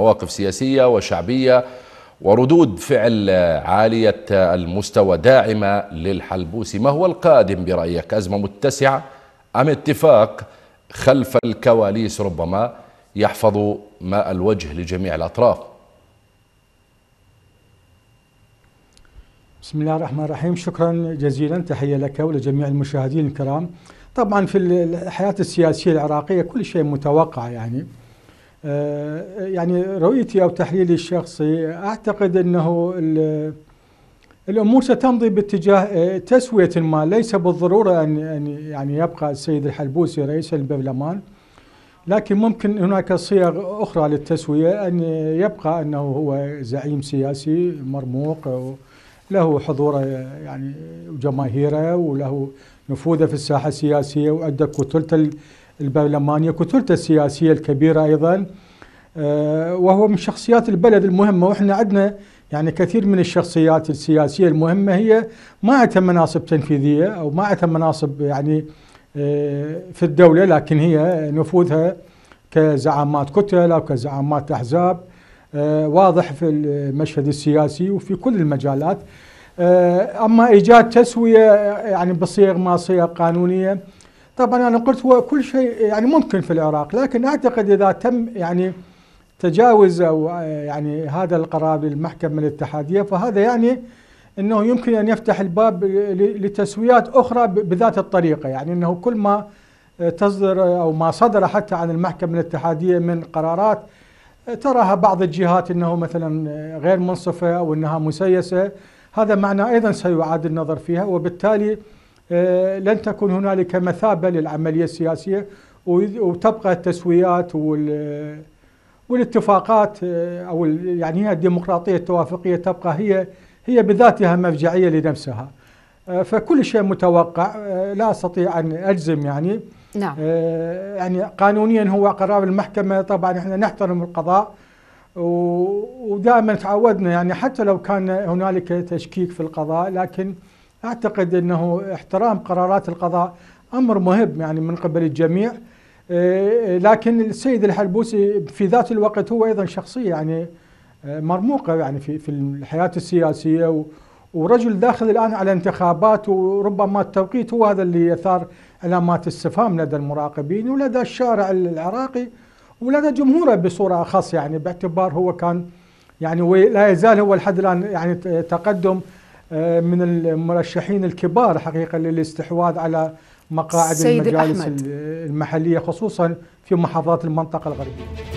مواقف سياسية وشعبية وردود فعل عالية المستوى داعمة للحلبوسي ما هو القادم برأيك أزمة متسعة أم اتفاق خلف الكواليس ربما يحفظ ماء الوجه لجميع الأطراف بسم الله الرحمن الرحيم شكرا جزيلا تحية لك ولجميع المشاهدين الكرام طبعا في الحياة السياسية العراقية كل شيء متوقع يعني آه، يعني رؤيتي أو تحليلي الشخصي أعتقد أنه الأمور ستمضي باتجاه آه، تسوية ما ليس بالضرورة أن يعني يبقى السيد الحلبوسي رئيس البرلمان لكن ممكن هناك صيغ أخرى للتسوية أن يبقى أنه هو زعيم سياسي مرموق له حضوره آه، يعني وجماهيره وله نفوذه في الساحة السياسية وعنده كتلته البرلمانية كتلته السياسية الكبيرة أيضا آه، وهو من شخصيات البلد المهمة وإحنا عندنا يعني كثير من الشخصيات السياسية المهمة هي ما عندها مناصب تنفيذية أو ما عندها مناصب يعني آه، في الدولة لكن هي نفوذها كزعامات كتل أو كزعامات أحزاب آه، واضح في المشهد السياسي وفي كل المجالات أما إيجاد تسوية يعني بصيغ ما صيغ قانونية طبعا انا قلت هو كل شيء يعني ممكن في العراق لكن اعتقد اذا تم يعني تجاوز او آه، يعني هذا القرار للمحكمه الاتحاديه فهذا يعني انه يمكن ان يفتح الباب لتسويات اخرى بذات الطريقه يعني انه كل ما آه، تصدر او ما صدر حتى عن المحكمه الاتحاديه من قرارات آه، تراها بعض الجهات انه مثلا غير منصفه او انها مسيسه هذا معنى ايضا سيعاد النظر فيها وبالتالي آه، لن تكون هنالك مثابة للعملية السياسية وتبقى التسويات والاتفاقات آه، أو يعني هي الديمقراطية التوافقية تبقى هي هي بذاتها مفجعية لنفسها آه، فكل شيء متوقع لا أستطيع أن أجزم يعني نعم. يعني قانونيا هو قرار المحكمة طبعا احنا نحترم القضاء ودائما تعودنا يعني حتى لو كان هنالك تشكيك في القضاء لكن أعتقد أنه احترام قرارات القضاء أمر مهم يعني من قبل الجميع إيه، لكن السيد الحلبوسي في ذات الوقت هو أيضا شخصية يعني إيه، مرموقة يعني في في الحياة السياسية ورجل داخل الآن على انتخابات وربما التوقيت هو هذا اللي يثار علامات استفهام لدى المراقبين ولدى الشارع العراقي ولدى جمهوره بصورة أخص يعني باعتبار هو كان يعني لا يزال هو لحد الآن يعني تقدم آه، من المرشحين الكبار حقيقة للاستحواذ على مقاعد المجالس أحمد. المحلية خصوصا في محافظات المنطقة الغربية